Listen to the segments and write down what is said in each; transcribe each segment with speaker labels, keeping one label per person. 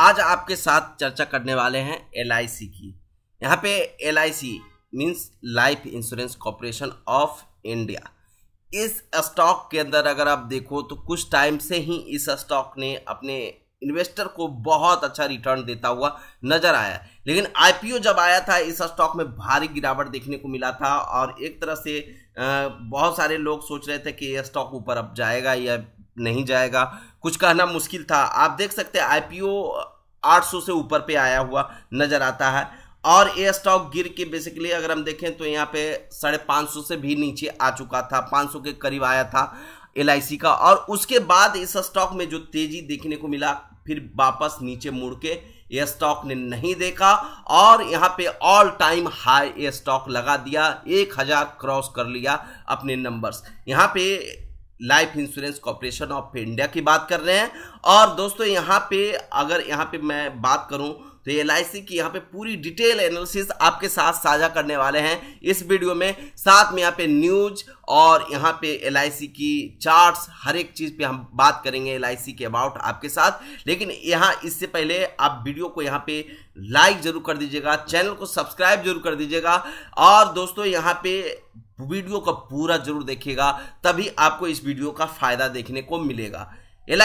Speaker 1: आज आपके साथ चर्चा करने वाले हैं एल की यहाँ पे L I C means life insurance corporation of India इस स्टॉक के अंदर अगर आप देखो तो कुछ टाइम से ही इस स्टॉक ने अपने इन्वेस्टर को बहुत अच्छा रिटर्न देता हुआ नजर आया लेकिन आईपीओ जब आया था इस स्टॉक में भारी गिरावट देखने को मिला था और एक तरह से बहुत सारे लोग सोच रहे थे कि यह स्टॉक ऊपर अब जाएगा या नहीं जाएगा कुछ कहना मुश्किल था आप देख सकते हैं आईपीओ 800 से ऊपर पे आया हुआ नज़र आता है और ये स्टॉक गिर के बेसिकली अगर हम देखें तो यहाँ पे साढ़े पाँच सौ से भी नीचे आ चुका था 500 के करीब आया था एल का और उसके बाद इस स्टॉक में जो तेज़ी देखने को मिला फिर वापस नीचे मुड़ के ये स्टॉक ने नहीं देखा और यहाँ पे ऑल टाइम हाई ये स्टॉक लगा दिया एक हज़ार क्रॉस कर लिया अपने नंबर्स यहाँ पे life insurance corporation of India की बात कर रहे हैं और दोस्तों यहाँ पे अगर यहाँ पे मैं बात करूँ तो एल आई की यहाँ पे पूरी डिटेल एनालिसिस आपके साथ साझा करने वाले हैं इस वीडियो में साथ में यहाँ पे न्यूज और यहाँ पे एल की चार्ट्स हर एक चीज़ पे हम बात करेंगे एल के अबाउट आपके साथ लेकिन यहाँ इससे पहले आप वीडियो को यहाँ पे लाइक जरूर कर दीजिएगा चैनल को सब्सक्राइब जरूर कर दीजिएगा और दोस्तों यहाँ पे वीडियो का पूरा जरूर देखिएगा तभी आपको इस वीडियो का फायदा देखने को मिलेगा L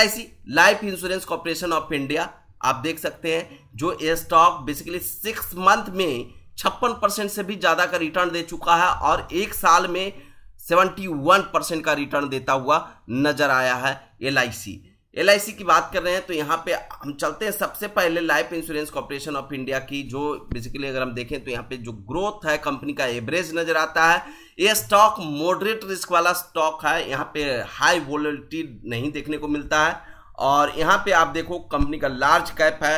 Speaker 1: life insurance corporation of India आप देख सकते हैं जो ये स्टॉक बेसिकली सिक्स मंथ में छप्पन परसेंट से भी ज़्यादा का रिटर्न दे चुका है और एक साल में सेवेंटी वन परसेंट का रिटर्न देता हुआ नजर आया है एल आई सी एल की बात कर रहे हैं तो यहाँ पे हम चलते हैं सबसे पहले life insurance corporation of India की जो बेसिकली अगर हम देखें तो यहाँ पे जो ग्रोथ है कंपनी का एवरेज नजर आता है ये स्टॉक मॉडरेट रिस्क वाला स्टॉक है यहाँ पे हाई वोलिटी नहीं देखने को मिलता है और यहाँ पे आप देखो कंपनी का लार्ज कैप है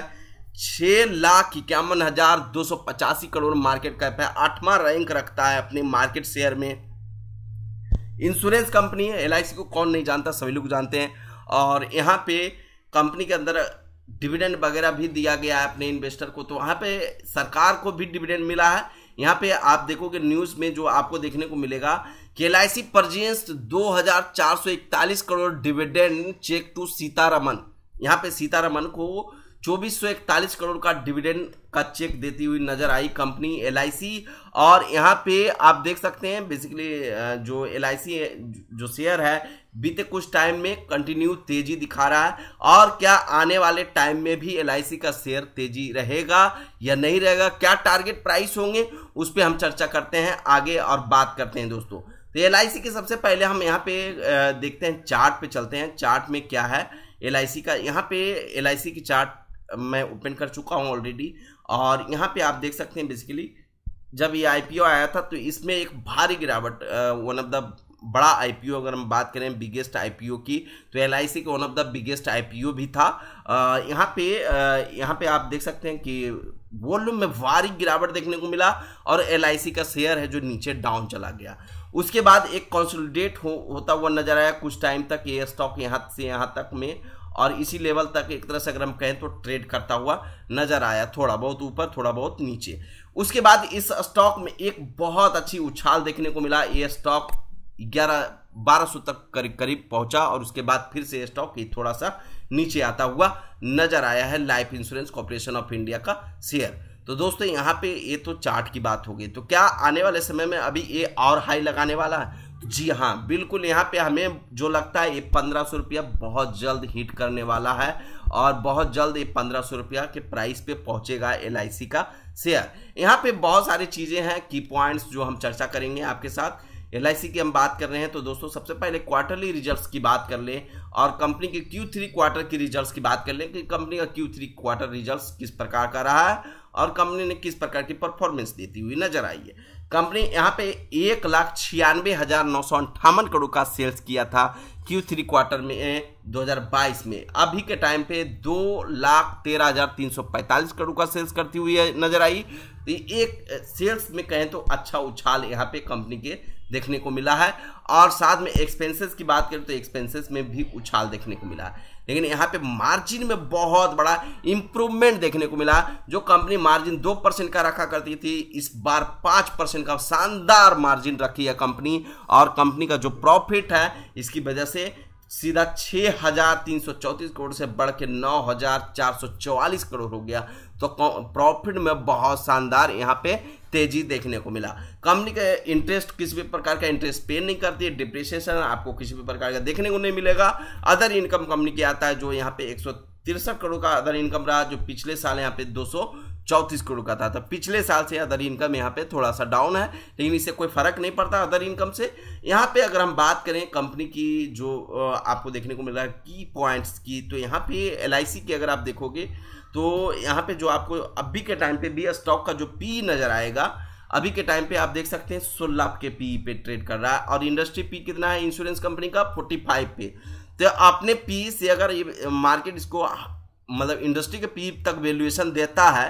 Speaker 1: छः लाख इक्यावन हज़ार दो सौ पचासी करोड़ मार्केट कैप है आठवां रैंक रखता है अपने मार्केट शेयर में इंश्योरेंस कंपनी है एल को कौन नहीं जानता सभी लोग जानते हैं और यहाँ पे कंपनी के अंदर डिविडेंड वगैरह भी दिया गया है अपने इन्वेस्टर को तो वहाँ पे सरकार को भी डिविडेंड मिला है यहाँ पे आप देखोगे न्यूज़ में जो आपको देखने को मिलेगा कि एल आई सी परजेंस दो crore dividend cheque to Sitharaman यहाँ पे सीतारमन को चौबीस करोड़ का डिविडेंड का चेक देती हुई नजर आई कंपनी एल और यहाँ पे आप देख सकते हैं बेसिकली जो एल जो शेयर है बीते कुछ टाइम में कंटिन्यू तेजी दिखा रहा है और क्या आने वाले टाइम में भी एल का शेयर तेजी रहेगा या नहीं रहेगा क्या टारगेट प्राइस होंगे उस पर हम चर्चा करते हैं आगे और बात करते हैं दोस्तों तो एल के सबसे पहले हम यहाँ पे देखते हैं चार्ट पे चलते हैं चार्ट में क्या है एल का यहाँ पे एल की चार्ट मैं ओपन कर चुका हूँ ऑलरेडी और यहाँ पे आप देख सकते हैं बेसिकली जब ये आई आया था तो इसमें एक भारी गिरावट वन ऑफ द बड़ा आई अगर हम बात करें बिगेस्ट आई की तो एल का वन ऑफ द बिगेस्ट आई भी था यहाँ पे यहाँ पे आप देख सकते हैं कि वॉल्यूम में भारी गिरावट देखने को मिला और एल का शेयर है जो नीचे डाउन चला गया उसके बाद एक कॉन्सोलिडेट हो होता हुआ नजर आया कुछ टाइम तक ये स्टॉक यहाँ से यहाँ तक में और इसी लेवल तक एक तरह से अगर हम कहें तो ट्रेड करता हुआ नजर आया थोड़ा बहुत ऊपर थोड़ा बहुत नीचे उसके बाद इस स्टॉक में एक बहुत अच्छी उछाल देखने को मिला ये स्टॉक ग्यारह बारह सौ तक करीब करीब पहुंचा और उसके बाद फिर से स्टॉक ही थोड़ा सा नीचे आता हुआ नजर आया है life insurance corporation of India का शेयर तो दोस्तों यहाँ पे ये तो चार्ट की बात हो गई तो क्या आने वाले समय में अभी ये और हाई लगाने वाला है तो जी हाँ बिल्कुल यहाँ पे हमें जो लगता है ये पंद्रह सौ रुपया बहुत जल्द हिट करने वाला है और बहुत जल्द ये पंद्रह सौ रुपया के प्राइस पे पहुंचेगा एल का शेयर यहाँ पे बहुत सारी चीज़ें हैं की पॉइंट्स जो हम चर्चा करेंगे आपके साथ एल की हम बात कर रहे हैं तो दोस्तों सबसे पहले क्वार्टरली रिजल्ट्स की बात कर लें और कंपनी के थ्री क्वार्टर की रिजल्ट्स की बात कर लें कि कंपनी का थ्री क्वार्टर रिजल्ट्स किस प्रकार का रहा है और कंपनी ने किस प्रकार की परफॉर्मेंस देती हुई नजर आई है कंपनी यहाँ पे एक लाख छियानवे हजार नौ सौ अंठावन करोड़ का सेल्स किया था क्यू थ्री क्वार्टर में 2022 में अभी के टाइम पे दो लाख तेरह हजार तीन सौ पैंतालीस करोड़ का सेल्स करती हुई नजर आई तो एक सेल्स में कहें तो अच्छा उछाल यहाँ पे कंपनी के देखने को मिला है और साथ में एक्सपेंसेस की बात करें तो एक्सपेंसेस में भी उछाल देखने को मिला है लेकिन यहाँ पे मार्जिन में बहुत बड़ा इंप्रूवमेंट देखने को मिला जो कंपनी मार्जिन दो परसेंट का रखा करती थी इस बार पाँच परसेंट का शानदार मार्जिन रखी है कंपनी और कंपनी का जो प्रॉफिट है इसकी वजह से सीधा छः हजार तीन सौ चौंतीस करोड़ से बढ़ के नौ हजार चार सौ चौवालीस करोड़ हो गया तो प्रॉफिट में बहुत शानदार यहाँ पे तेजी देखने को मिला कंपनी का इंटरेस्ट किसी भी प्रकार का इंटरेस्ट पे नहीं करती है डिप्रिसिएशन आपको किसी भी प्रकार का देखने को नहीं मिलेगा अदर इनकम कंपनी की आता है जो यहाँ पे एक तिरसठ करोड़ का अदर इनकम रहा जो पिछले साल यहाँ पे दो सौ चौंतीस करोड़ का था तो पिछले साल से अदर इनकम यहाँ पे थोड़ा सा डाउन है लेकिन इससे कोई फर्क नहीं पड़ता अदर इनकम से यहाँ पे अगर हम बात करें कंपनी की जो आपको देखने को मिल रहा है की पॉइंट्स की तो यहाँ पे एल की अगर आप देखोगे तो यहाँ पे जो आपको अभी के टाइम पे भी स्टॉक का जो पी नज़र आएगा अभी के टाइम पे आप देख सकते हैं सोलह के पी पे ट्रेड कर रहा है और इंडस्ट्री पी कितना है इंश्योरेंस कंपनी का फोर्टी फाइव पे तो अपने पी से अगर ये मार्केट इसको मतलब इंडस्ट्री के पी तक वैल्यूएशन देता है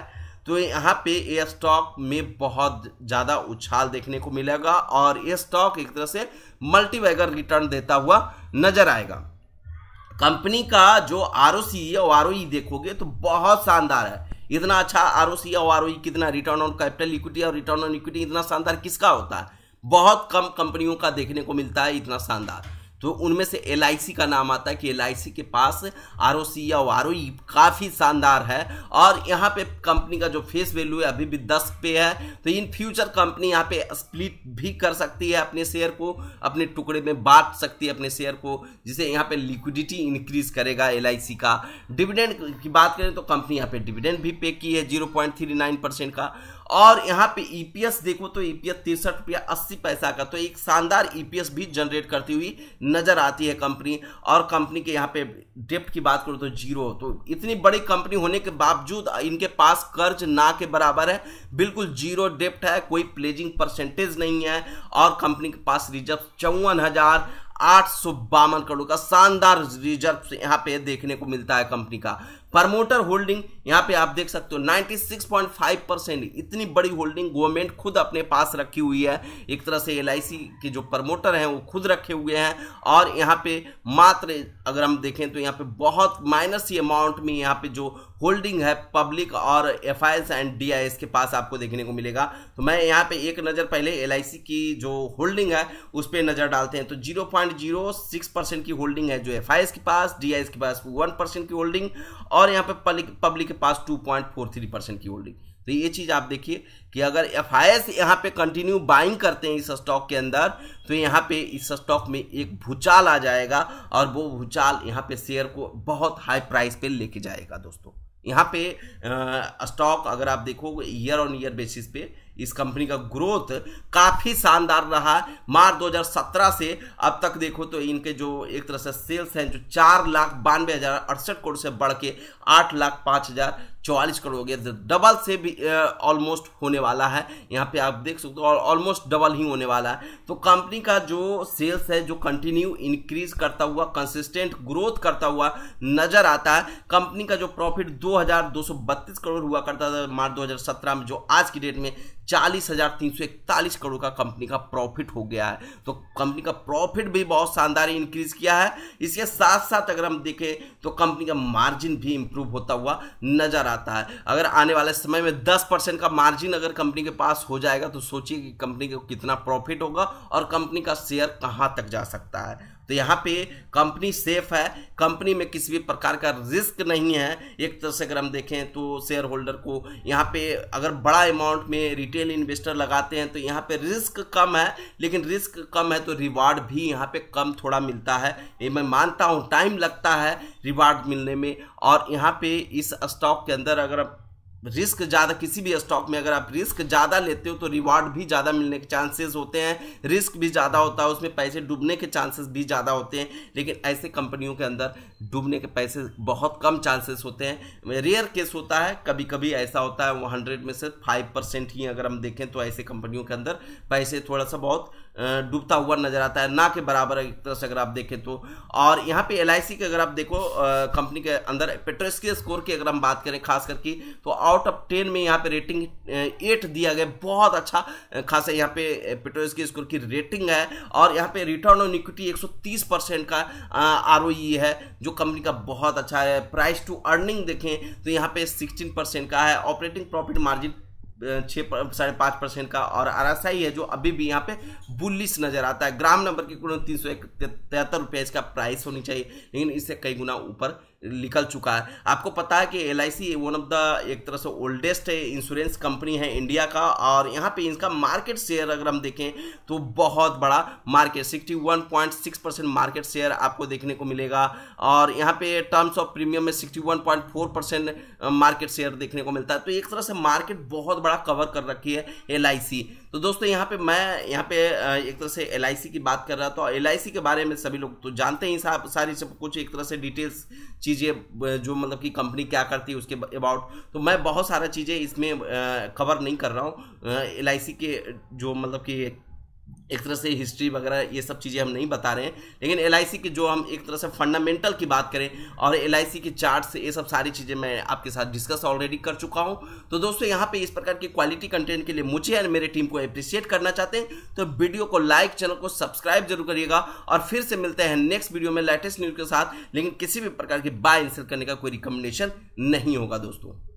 Speaker 1: तो यहाँ पे ये स्टॉक में बहुत ज़्यादा उछाल देखने को मिलेगा और ये स्टॉक एक तरह से मल्टीवैगर रिटर्न देता हुआ नजर आएगा कंपनी का जो आर ओ सी या आर e देखोगे तो बहुत शानदार है इतना अच्छा आर ओ सी या आर e कितना रिटर्न ऑन कैपिटल इक्विटी और रिटर्न ऑन इक्विटी इतना शानदार किसका होता है बहुत कम कंपनियों का देखने को मिलता है इतना शानदार तो उनमें से एल का नाम आता है कि एल के पास आर या आर e काफ़ी शानदार है और यहाँ पे कंपनी का जो फेस वैल्यू है अभी भी दस पे है तो इन फ्यूचर कंपनी यहाँ पे स्प्लिट भी कर सकती है अपने शेयर को अपने टुकड़े में बांट सकती है अपने शेयर को जिसे यहाँ पे लिक्विडिटी इंक्रीज करेगा एल का डिविडेंड की बात करें तो कंपनी यहाँ पे डिविडेंड भी पे की है जीरो का और यहाँ पे ईपीएस e देखो तो ईपीएस e तिरसठ रुपया अस्सी पैसा का तो एक शानदार ईपीएस e भी जनरेट करती हुई नजर आती है कंपनी और कंपनी के यहाँ पे डेप्ट की बात करो तो जीरो तो इतनी बड़ी कंपनी होने के बावजूद इनके पास कर्ज ना के बराबर है बिल्कुल जीरो डेप्ट है कोई प्लेजिंग परसेंटेज नहीं है और कंपनी के पास रिजर्व चौवन हजार आठ सौ बावन करोड़ का शानदार रिजर्व यहाँ पे देखने को मिलता है कंपनी का प्रमोटर होल्डिंग यहाँ पे आप देख सकते हो 96.5 परसेंट इतनी बड़ी होल्डिंग गवर्नमेंट खुद अपने पास रखी हुई है एक तरह से एल के जो प्रमोटर हैं वो खुद रखे हुए हैं और यहाँ पे मात्र अगर हम देखें तो यहाँ पे बहुत माइनस ही अमाउंट में यहाँ पे जो होल्डिंग है पब्लिक और एफ एंड डी के पास आपको देखने को मिलेगा तो मैं यहाँ पे एक नज़र पहले एल की जो होल्डिंग है उस पर नज़र डालते हैं तो जीरो परसेंट की होल्डिंग है जो एफ के पास डी के पास वन परसेंट की होल्डिंग और यहाँ पे पब्लिक पब्लिक के पास 2.43 परसेंट की होल्डिंग तो ये चीज़ आप देखिए कि अगर एफ आई एस यहाँ पे कंटिन्यू बाइंग करते हैं इस स्टॉक के अंदर तो यहाँ पे इस स्टॉक में एक भूचाल आ जाएगा और वो भूचाल यहाँ पे शेयर को बहुत हाई प्राइस पे लेके जाएगा दोस्तों यहाँ पे स्टॉक अगर आप देखोगे ईयर ऑन ईयर बेसिस पे इस कंपनी का ग्रोथ काफ़ी शानदार रहा मार्च 2017 से अब तक देखो तो इनके जो एक तरह से सेल्स हैं जो चार लाख बानवे हज़ार अड़सठ करोड़ से बढ़ के आठ लाख पाँच हज़ार चौवालीस करोड़ हो गया डबल से भी ऑलमोस्ट होने वाला है यहाँ पे आप देख सकते हो ऑलमोस्ट डबल ही होने वाला है तो कंपनी का जो सेल्स है जो कंटिन्यू इंक्रीज करता हुआ कंसिस्टेंट ग्रोथ करता हुआ नजर आता है कंपनी का जो प्रॉफिट 2232 करोड़ हुआ करता था मार्च 2017 में जो आज की डेट में चालीस हजार तीन सौ इकतालीस करोड़ का कंपनी का प्रॉफिट हो गया है तो कंपनी का प्रॉफिट भी बहुत शानदार इंक्रीज किया है इसके साथ साथ अगर हम देखें तो कंपनी का मार्जिन भी इंप्रूव होता हुआ नजर आता है अगर आने वाले समय में दस परसेंट का मार्जिन अगर कंपनी के पास हो जाएगा तो सोचिए कि कंपनी को कितना प्रॉफिट होगा और कंपनी का शेयर कहाँ तक जा सकता है तो यहाँ पे कंपनी सेफ है कंपनी में किसी भी प्रकार का रिस्क नहीं है एक तरह से अगर हम देखें तो शेयर होल्डर को यहाँ पे अगर बड़ा अमाउंट में रिटेल इन्वेस्टर लगाते हैं तो यहाँ पे रिस्क कम है लेकिन रिस्क कम है तो रिवार्ड भी यहाँ पे कम थोड़ा मिलता है ये मैं मानता हूँ टाइम लगता है रिवार्ड मिलने में और यहाँ पे इस स्टॉक के अंदर अगर आप रिस्क ज़्यादा किसी भी स्टॉक में अगर आप रिस्क ज़्यादा लेते हो तो रिवार्ड भी ज़्यादा मिलने के चांसेस होते हैं रिस्क भी ज़्यादा होता है उसमें पैसे डूबने के चांसेस भी ज़्यादा होते हैं लेकिन ऐसे कंपनियों के अंदर डूबने के पैसे बहुत कम चांसेस होते हैं रेयर केस होता है कभी कभी ऐसा होता है वो हंड्रेड में से फाइव परसेंट ही अगर हम देखें तो ऐसे कंपनियों के अंदर पैसे थोड़ा सा बहुत डूबता हुआ नजर आता है ना के बराबर एक तरह से अगर आप देखें तो और यहाँ पे एल के अगर आप देखो कंपनी के अंदर पेट्रोस्की स्कोर की अगर हम बात करें खास करके तो आउट ऑफ टेन में यहाँ पे रेटिंग एट दिया गया बहुत अच्छा खासा यहाँ पे पेट्रोस के स्कोर की रेटिंग है और यहाँ पे रिटर्न ऑन इक्विटी 130 परसेंट का आर e है जो कंपनी का बहुत अच्छा है प्राइस टू अर्निंग देखें तो यहाँ पे 16 परसेंट का है ऑपरेटिंग प्रॉफिट मार्जिन छः साढ़े पाँच परसेंट का और आर है जो अभी भी यहाँ पे बुलिस नज़र आता है ग्राम नंबर की कुल तीन सौ इकहत्तर रुपये इसका प्राइस होनी चाहिए लेकिन इससे कई गुना ऊपर निकल चुका है आपको पता है कि L I C one of the एक तरह से ओल्डेस्ट इंश्योरेंस कंपनी है इंडिया का और यहाँ पे इनका मार्केट शेयर अगर हम देखें तो बहुत बड़ा मार्केट 61.6 परसेंट मार्केट शेयर आपको देखने को मिलेगा और यहाँ पे टर्म्स ऑफ प्रीमियम में 61.4 परसेंट मार्केट शेयर देखने को मिलता है तो एक तरह से मार्केट बहुत बड़ा कवर कर रखी है एल तो दोस्तों यहाँ पे मैं यहाँ पे एक तरह से एल की बात कर रहा था और एल के बारे में सभी लोग तो जानते ही साहब सारी सब कुछ एक तरह से डिटेल्स चीज़ें जो मतलब कि कंपनी क्या करती है उसके अबाउट तो मैं बहुत सारा चीज़ें इसमें कवर नहीं कर रहा हूँ एल के जो मतलब कि एक तरह से हिस्ट्री वगैरह ये सब चीज़ें हम नहीं बता रहे हैं लेकिन एल की जो हम एक तरह से फंडामेंटल की बात करें और एल के चार्ट ये सब सारी चीज़ें मैं आपके साथ डिस्कस ऑलरेडी कर चुका हूँ तो दोस्तों यहाँ पे इस प्रकार की क्वालिटी कंटेंट के लिए मुझे और मेरे टीम को अप्रिशिएट करना चाहते हैं तो वीडियो को लाइक चैनल को सब्सक्राइब जरूर करिएगा और फिर से मिलते हैं नेक्स्ट वीडियो में लेटेस्ट न्यूज़ के साथ लेकिन किसी भी प्रकार की बाय एंड करने का कोई रिकमेंडेशन नहीं होगा दोस्तों